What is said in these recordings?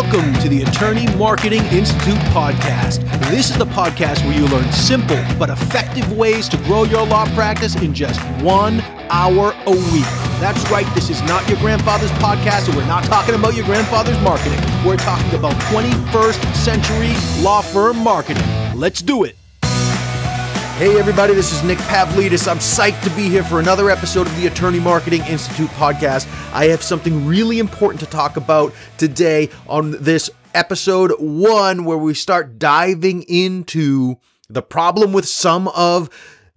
Welcome to the Attorney Marketing Institute podcast. This is the podcast where you learn simple but effective ways to grow your law practice in just one hour a week. That's right, this is not your grandfather's podcast, and we're not talking about your grandfather's marketing. We're talking about 21st century law firm marketing. Let's do it. Hey, everybody, this is Nick Pavlidis. I'm psyched to be here for another episode of the Attorney Marketing Institute podcast. I have something really important to talk about today on this episode one, where we start diving into the problem with some of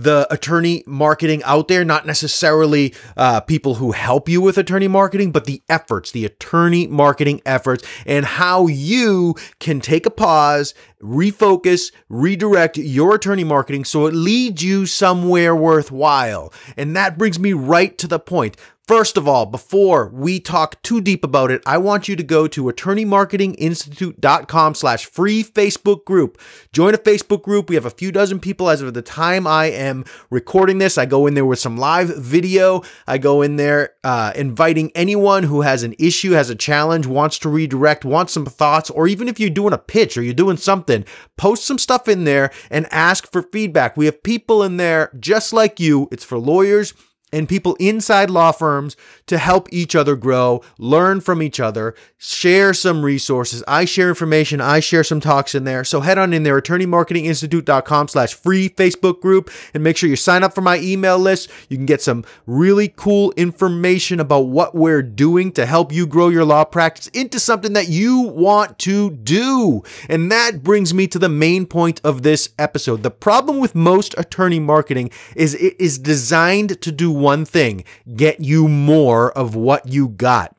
the attorney marketing out there, not necessarily uh, people who help you with attorney marketing, but the efforts, the attorney marketing efforts, and how you can take a pause, refocus, redirect your attorney marketing so it leads you somewhere worthwhile. And that brings me right to the point. First of all, before we talk too deep about it, I want you to go to attorneymarketinginstitute.com slash free Facebook group. Join a Facebook group. We have a few dozen people as of the time I am recording this. I go in there with some live video. I go in there uh, inviting anyone who has an issue, has a challenge, wants to redirect, wants some thoughts, or even if you're doing a pitch or you're doing something, post some stuff in there and ask for feedback. We have people in there just like you. It's for lawyers and people inside law firms to help each other grow, learn from each other, share some resources. I share information, I share some talks in there. So head on in there, attorneymarketinginstitute.com slash free Facebook group, and make sure you sign up for my email list. You can get some really cool information about what we're doing to help you grow your law practice into something that you want to do. And that brings me to the main point of this episode. The problem with most attorney marketing is it is designed to do one thing get you more of what you got.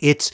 It's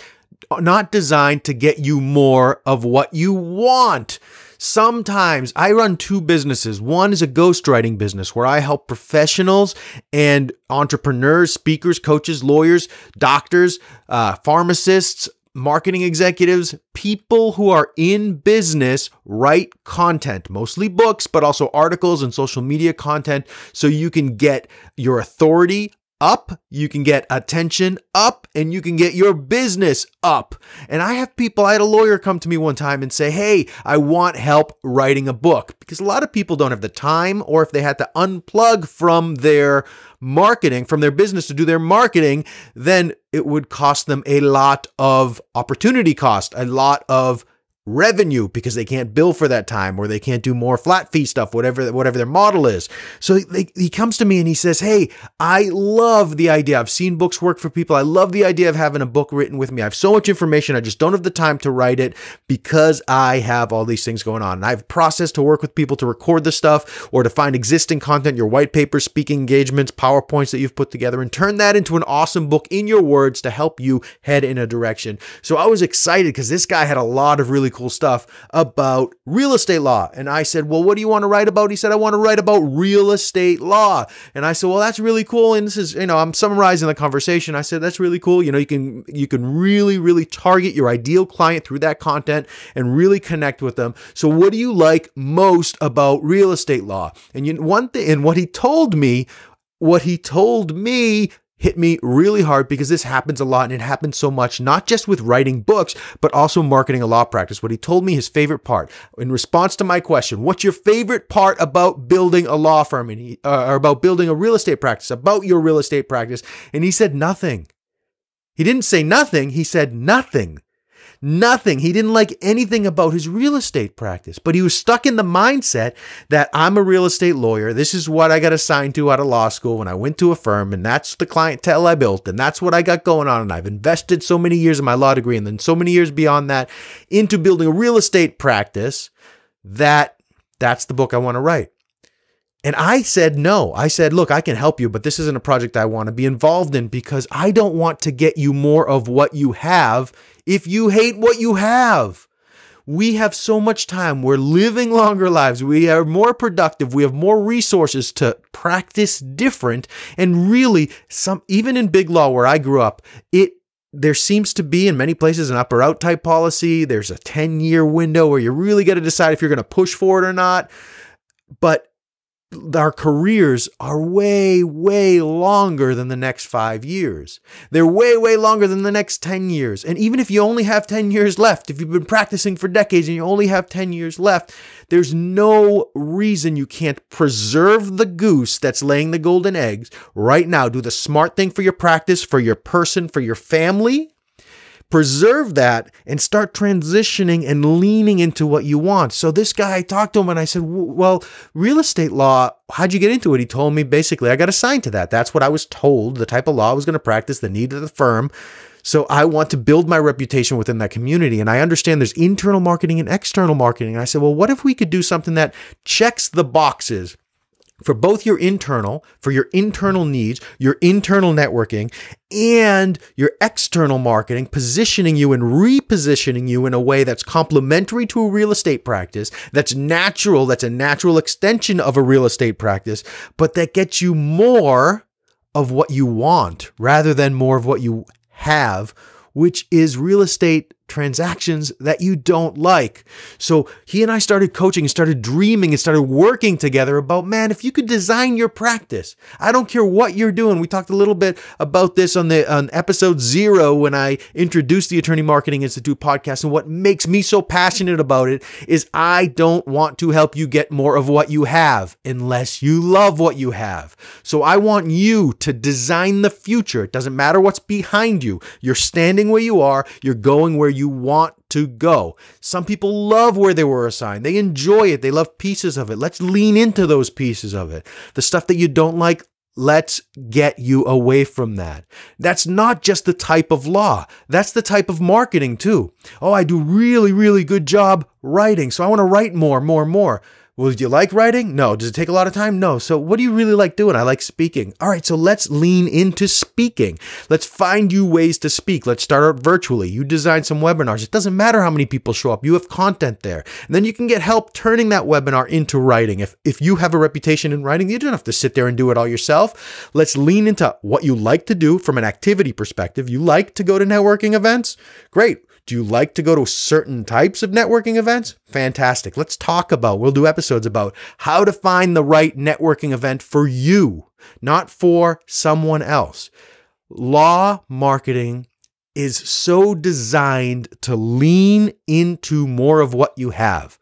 not designed to get you more of what you want. Sometimes I run two businesses. One is a ghostwriting business where I help professionals and entrepreneurs, speakers, coaches, lawyers, doctors, uh, pharmacists, marketing executives, people who are in business write content, mostly books, but also articles and social media content, so you can get your authority up, you can get attention up, and you can get your business up. And I have people, I had a lawyer come to me one time and say, Hey, I want help writing a book. Because a lot of people don't have the time, or if they had to unplug from their marketing, from their business to do their marketing, then it would cost them a lot of opportunity cost, a lot of revenue because they can't bill for that time or they can't do more flat fee stuff whatever whatever their model is so he, he comes to me and he says hey i love the idea i've seen books work for people i love the idea of having a book written with me i have so much information i just don't have the time to write it because i have all these things going on and i have process to work with people to record the stuff or to find existing content your white papers speaking engagements powerpoints that you've put together and turn that into an awesome book in your words to help you head in a direction so i was excited because this guy had a lot of really cool stuff about real estate law. And I said, Well, what do you want to write about? He said, I want to write about real estate law. And I said, Well, that's really cool. And this is, you know, I'm summarizing the conversation. I said, That's really cool. You know, you can you can really, really target your ideal client through that content and really connect with them. So what do you like most about real estate law? And you, one thing and what he told me, what he told me hit me really hard because this happens a lot and it happens so much, not just with writing books, but also marketing a law practice. What he told me his favorite part in response to my question, what's your favorite part about building a law firm and he, uh, or about building a real estate practice, about your real estate practice? And he said nothing. He didn't say nothing. He said nothing. Nothing. He didn't like anything about his real estate practice, but he was stuck in the mindset that I'm a real estate lawyer. This is what I got assigned to out of law school when I went to a firm, and that's the clientele I built, and that's what I got going on. And I've invested so many years in my law degree and then so many years beyond that into building a real estate practice that that's the book I want to write. And I said no. I said, look, I can help you, but this isn't a project I want to be involved in because I don't want to get you more of what you have if you hate what you have. We have so much time. We're living longer lives. We are more productive. We have more resources to practice different. And really, some even in big law where I grew up, it there seems to be in many places an up or out type policy. There's a 10 year window where you really got to decide if you're going to push for it or not. But our careers are way, way longer than the next five years. They're way, way longer than the next 10 years. And even if you only have 10 years left, if you've been practicing for decades and you only have 10 years left, there's no reason you can't preserve the goose that's laying the golden eggs right now. Do the smart thing for your practice, for your person, for your family, preserve that and start transitioning and leaning into what you want. So this guy, I talked to him and I said, well, real estate law, how'd you get into it? He told me basically, I got assigned to that. That's what I was told, the type of law I was going to practice, the need of the firm. So I want to build my reputation within that community. And I understand there's internal marketing and external marketing. And I said, well, what if we could do something that checks the boxes? for both your internal, for your internal needs, your internal networking, and your external marketing, positioning you and repositioning you in a way that's complementary to a real estate practice, that's natural, that's a natural extension of a real estate practice, but that gets you more of what you want rather than more of what you have, which is real estate transactions that you don't like. So he and I started coaching and started dreaming and started working together about, man, if you could design your practice, I don't care what you're doing. We talked a little bit about this on the on episode zero when I introduced the Attorney Marketing Institute podcast. And what makes me so passionate about it is I don't want to help you get more of what you have unless you love what you have. So I want you to design the future. It doesn't matter what's behind you. You're standing where you are, you're going where you want to go. Some people love where they were assigned. They enjoy it. They love pieces of it. Let's lean into those pieces of it. The stuff that you don't like, let's get you away from that. That's not just the type of law. That's the type of marketing too. Oh, I do really, really good job writing. So I want to write more, more, more. Well, do you like writing? No. Does it take a lot of time? No. So, what do you really like doing? I like speaking. All right, so let's lean into speaking. Let's find you ways to speak. Let's start out virtually. You design some webinars. It doesn't matter how many people show up, you have content there. And then you can get help turning that webinar into writing. If, if you have a reputation in writing, you don't have to sit there and do it all yourself. Let's lean into what you like to do from an activity perspective. You like to go to networking events? Great. Do you like to go to certain types of networking events? Fantastic. Let's talk about, we'll do episodes about how to find the right networking event for you, not for someone else. Law marketing is so designed to lean into more of what you have.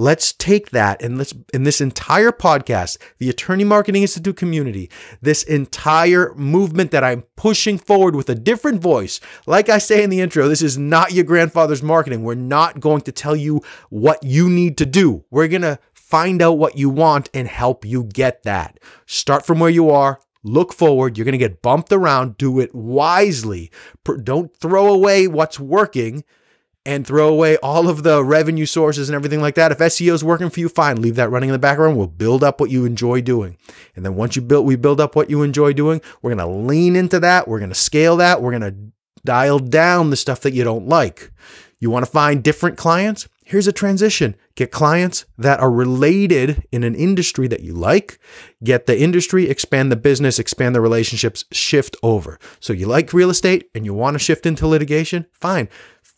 Let's take that and let's in this entire podcast, the Attorney Marketing Institute community, this entire movement that I'm pushing forward with a different voice. Like I say in the intro, this is not your grandfather's marketing. We're not going to tell you what you need to do. We're going to find out what you want and help you get that. Start from where you are, look forward. You're going to get bumped around. Do it wisely. Don't throw away what's working and throw away all of the revenue sources and everything like that. If SEO is working for you, fine, leave that running in the background. We'll build up what you enjoy doing. And then once you build we build up what you enjoy doing, we're going to lean into that, we're going to scale that, we're going to dial down the stuff that you don't like. You want to find different clients? Here's a transition. Get clients that are related in an industry that you like. Get the industry, expand the business, expand the relationships, shift over. So you like real estate and you want to shift into litigation? Fine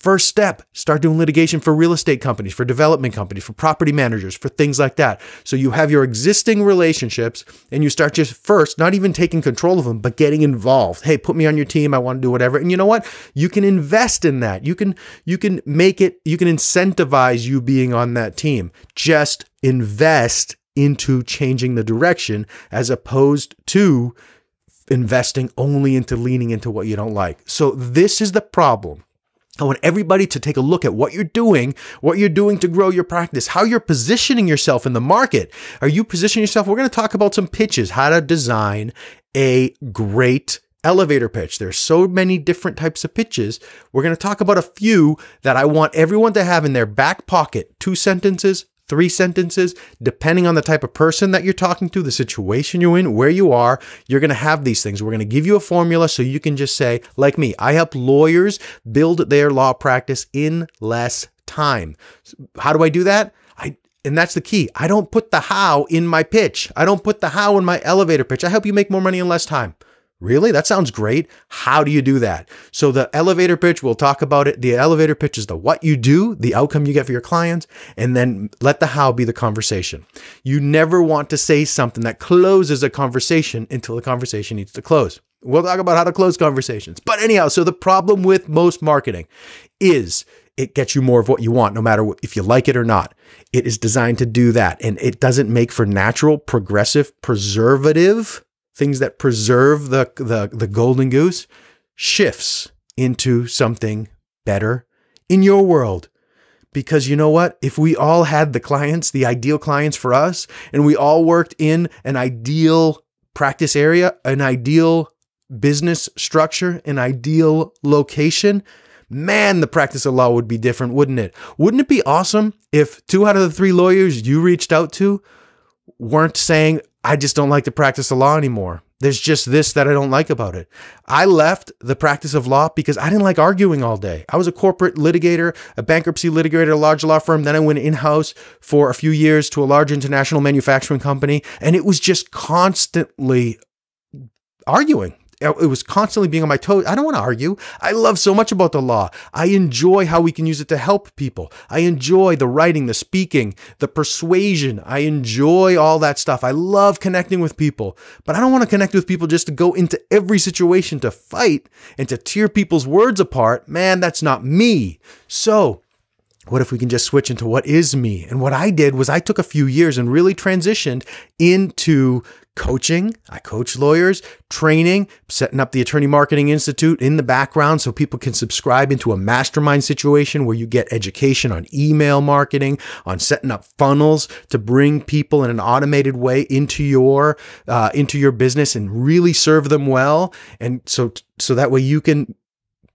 First step, start doing litigation for real estate companies, for development companies, for property managers, for things like that. So you have your existing relationships and you start just first, not even taking control of them, but getting involved. Hey, put me on your team. I want to do whatever. And you know what? You can invest in that. You can you can make it, you can incentivize you being on that team. Just invest into changing the direction as opposed to investing only into leaning into what you don't like. So this is the problem I want everybody to take a look at what you're doing, what you're doing to grow your practice, how you're positioning yourself in the market. Are you positioning yourself? We're going to talk about some pitches, how to design a great elevator pitch. There's so many different types of pitches. We're going to talk about a few that I want everyone to have in their back pocket. Two sentences, three sentences, depending on the type of person that you're talking to, the situation you're in, where you are, you're going to have these things. We're going to give you a formula so you can just say, like me, I help lawyers build their law practice in less time. How do I do that? I and that's the key. I don't put the how in my pitch. I don't put the how in my elevator pitch. I help you make more money in less time. Really? That sounds great. How do you do that? So the elevator pitch, we'll talk about it. The elevator pitch is the what you do, the outcome you get for your clients, and then let the how be the conversation. You never want to say something that closes a conversation until the conversation needs to close. We'll talk about how to close conversations. But anyhow, so the problem with most marketing is it gets you more of what you want, no matter if you like it or not. It is designed to do that. And it doesn't make for natural, progressive, preservative things that preserve the, the, the golden goose, shifts into something better in your world. Because you know what? If we all had the clients, the ideal clients for us, and we all worked in an ideal practice area, an ideal business structure, an ideal location, man, the practice of law would be different, wouldn't it? Wouldn't it be awesome if two out of the three lawyers you reached out to weren't saying, I just don't like to practice the law anymore. There's just this that I don't like about it. I left the practice of law because I didn't like arguing all day. I was a corporate litigator, a bankruptcy litigator at a large law firm. Then I went in house for a few years to a large international manufacturing company, and it was just constantly arguing it was constantly being on my toes. I don't want to argue. I love so much about the law. I enjoy how we can use it to help people. I enjoy the writing, the speaking, the persuasion. I enjoy all that stuff. I love connecting with people, but I don't want to connect with people just to go into every situation to fight and to tear people's words apart. Man, that's not me. So what if we can just switch into what is me? And what I did was I took a few years and really transitioned into coaching. I coach lawyers, training, setting up the Attorney Marketing Institute in the background so people can subscribe into a mastermind situation where you get education on email marketing, on setting up funnels to bring people in an automated way into your uh, into your business and really serve them well. And so so that way you can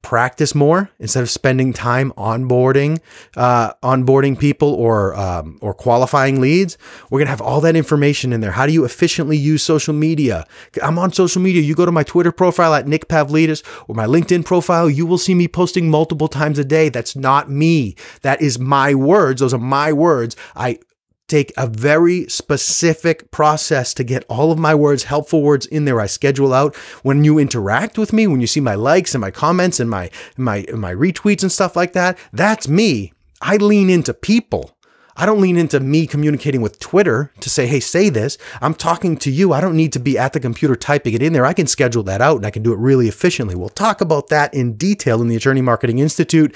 practice more instead of spending time onboarding uh, onboarding people or um, or qualifying leads we're gonna have all that information in there how do you efficiently use social media i'm on social media you go to my twitter profile at nick pavlidis or my linkedin profile you will see me posting multiple times a day that's not me that is my words those are my words i take a very specific process to get all of my words, helpful words in there. I schedule out when you interact with me, when you see my likes and my comments and my my my retweets and stuff like that. That's me. I lean into people. I don't lean into me communicating with Twitter to say, hey, say this. I'm talking to you. I don't need to be at the computer typing it in there. I can schedule that out and I can do it really efficiently. We'll talk about that in detail in the Attorney Marketing Institute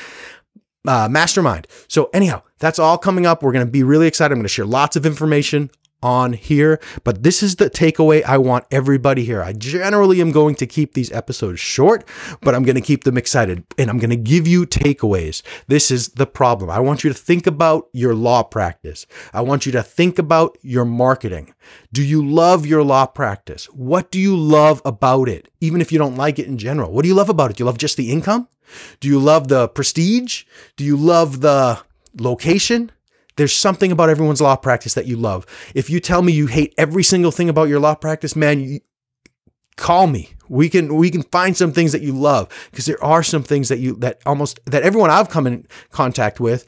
uh, mastermind. So, anyhow, that's all coming up. We're going to be really excited. I'm going to share lots of information on here, but this is the takeaway I want everybody here. I generally am going to keep these episodes short, but I'm going to keep them excited and I'm going to give you takeaways. This is the problem. I want you to think about your law practice. I want you to think about your marketing. Do you love your law practice? What do you love about it? Even if you don't like it in general, what do you love about it? Do you love just the income? Do you love the prestige? Do you love the location? There's something about everyone's law practice that you love. If you tell me you hate every single thing about your law practice, man, you, call me. We can we can find some things that you love because there are some things that you that almost that everyone I've come in contact with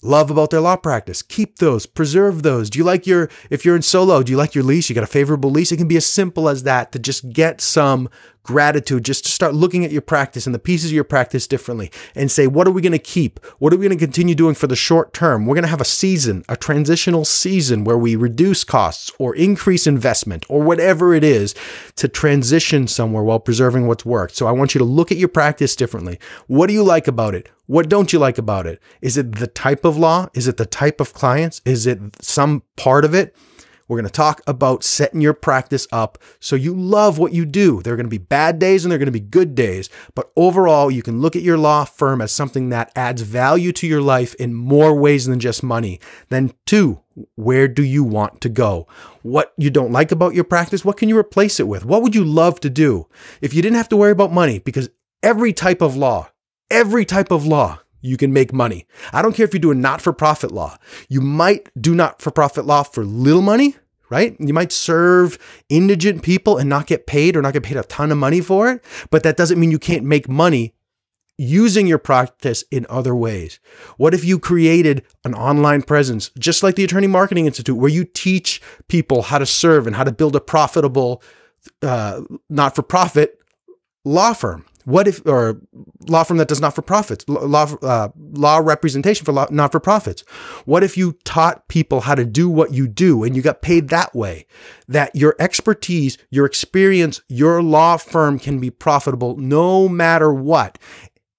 love about their law practice. Keep those, preserve those. Do you like your, if you're in solo, do you like your lease? You got a favorable lease? It can be as simple as that to just get some gratitude just to start looking at your practice and the pieces of your practice differently and say, what are we going to keep? What are we going to continue doing for the short term? We're going to have a season, a transitional season where we reduce costs or increase investment or whatever it is to transition somewhere while preserving what's worked. So I want you to look at your practice differently. What do you like about it? What don't you like about it? Is it the type of law? Is it the type of clients? Is it some part of it? We're going to talk about setting your practice up so you love what you do. There are going to be bad days and there are going to be good days, but overall, you can look at your law firm as something that adds value to your life in more ways than just money. Then, two, where do you want to go? What you don't like about your practice, what can you replace it with? What would you love to do if you didn't have to worry about money? Because every type of law, every type of law you can make money. I don't care if you do a not for profit law. You might do not for profit law for little money, right? You might serve indigent people and not get paid or not get paid a ton of money for it, but that doesn't mean you can't make money using your practice in other ways. What if you created an online presence, just like the Attorney Marketing Institute, where you teach people how to serve and how to build a profitable, uh, not for profit law firm? What if, or law firm that does not for profits, law, uh, law representation for law, not for profits. What if you taught people how to do what you do and you got paid that way? That your expertise, your experience, your law firm can be profitable no matter what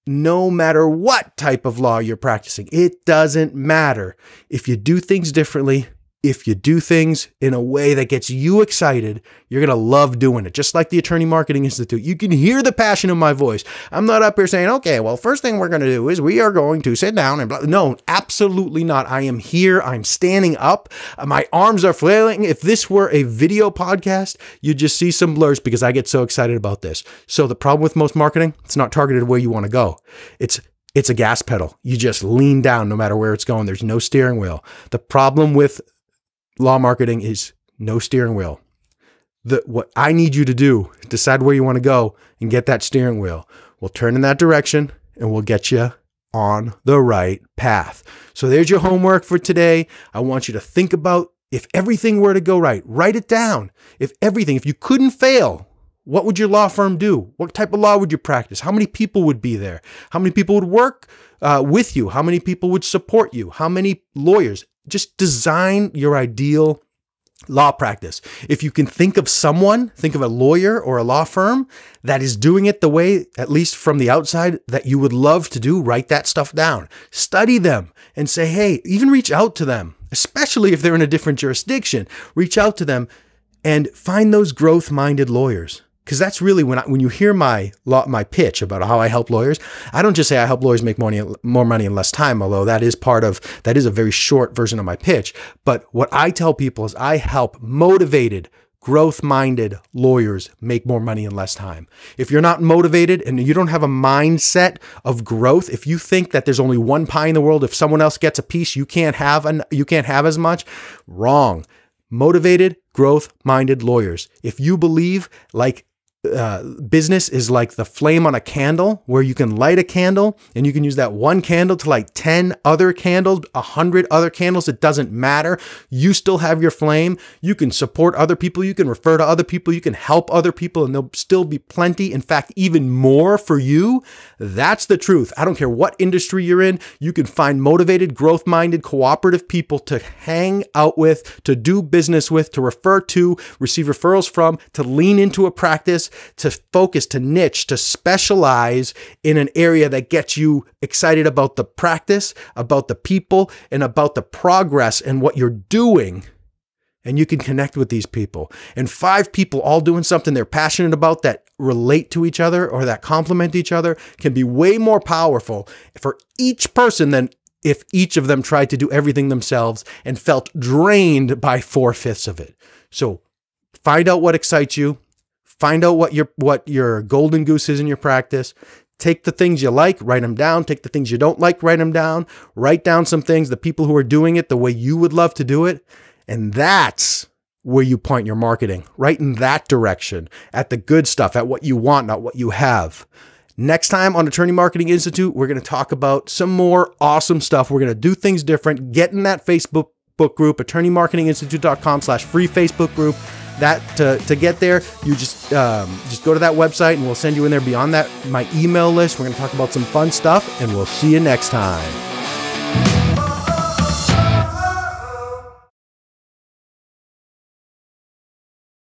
no matter what type of law you're practicing. It doesn't matter. If you do things differently, if you do things in a way that gets you excited, you're going to love doing it. Just like the Attorney Marketing Institute, you can hear the passion in my voice. I'm not up here saying, okay, well, first thing we're going to do is we are going to sit down and blah. No, absolutely not. I am here. I'm standing up. My arms are flailing. If this were a video podcast, you'd just see some blurs because I get so excited about this. So the problem with most marketing, it's not targeted where you want to go. It's it's a gas pedal. You just lean down no matter where it's going. There's no steering wheel. The problem with law marketing is no steering wheel. The, what I need you to do, decide where you want to go and get that steering wheel. We'll turn in that direction and we'll get you on the right path. So there's your homework for today. I want you to think about if everything were to go right, write it down. If everything, if you couldn't fail, what would your law firm do? What type of law would you practice? How many people would be there? How many people would work uh, with you? How many people would support you? How many lawyers? just design your ideal law practice. If you can think of someone, think of a lawyer or a law firm that is doing it the way, at least from the outside, that you would love to do, write that stuff down. Study them and say, hey, even reach out to them, especially if they're in a different jurisdiction. Reach out to them and find those growth minded lawyers because that's really when I, when you hear my my pitch about how I help lawyers, I don't just say I help lawyers make money, more money in less time, although that is part of that is a very short version of my pitch. But what I tell people is I help motivated growth minded lawyers make more money in less time. If you're not motivated and you don't have a mindset of growth, if you think that there's only one pie in the world, if someone else gets a piece, you can't have an, you can't have as much, wrong. Motivated, growth minded lawyers. If you believe, like uh, business is like the flame on a candle where you can light a candle and you can use that one candle to light 10 other candles, 100 other candles. It doesn't matter. You still have your flame. You can support other people. You can refer to other people. You can help other people, and there'll still be plenty. In fact, even more for you. That's the truth. I don't care what industry you're in. You can find motivated, growth minded, cooperative people to hang out with, to do business with, to refer to, receive referrals from, to lean into a practice to focus, to niche, to specialize in an area that gets you excited about the practice, about the people, and about the progress and what you're doing. And you can connect with these people. And five people all doing something they're passionate about that relate to each other or that complement each other can be way more powerful for each person than if each of them tried to do everything themselves and felt drained by four fifths of it. So find out what excites you, Find out what your what your golden goose is in your practice. Take the things you like, write them down. Take the things you don't like, write them down. Write down some things, the people who are doing it the way you would love to do it. And that's where you point your marketing, right in that direction, at the good stuff, at what you want, not what you have. Next time on Attorney Marketing Institute, we're going to talk about some more awesome stuff. We're going to do things different. Get in that Facebook book group, attorneymarketinginstitute.com slash free Facebook group that to, to get there, you just um, just go to that website and we'll send you in there. Beyond that, my email list. We're going to talk about some fun stuff, and we'll see you next time.